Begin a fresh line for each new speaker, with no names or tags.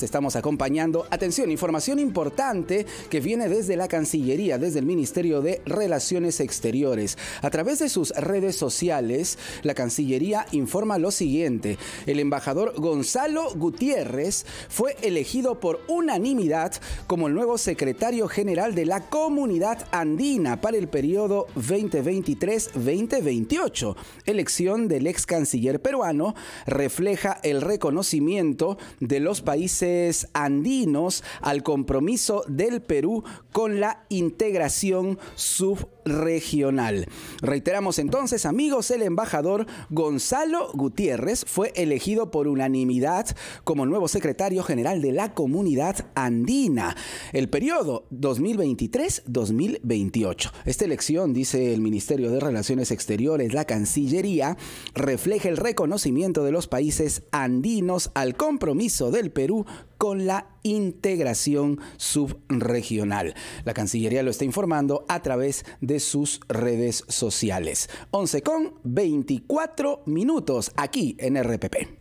estamos acompañando. Atención, información importante que viene desde la Cancillería, desde el Ministerio de Relaciones Exteriores. A través de sus redes sociales, la Cancillería informa lo siguiente. El embajador Gonzalo Gutiérrez fue elegido por unanimidad como el nuevo secretario general de la comunidad andina para el periodo 2023-2028. Elección del ex canciller peruano refleja el reconocimiento de los países andinos al compromiso del Perú con la integración subregional. Reiteramos entonces, amigos, el embajador Gonzalo Gutiérrez fue elegido por unanimidad como nuevo secretario general de la comunidad andina. El periodo 2023-2028. Esta elección, dice el Ministerio de Relaciones Exteriores, la Cancillería, refleja el reconocimiento de los países andinos al compromiso del Perú con la integración subregional. La Cancillería lo está informando a través de sus redes sociales. 11 con 24 minutos aquí en RPP.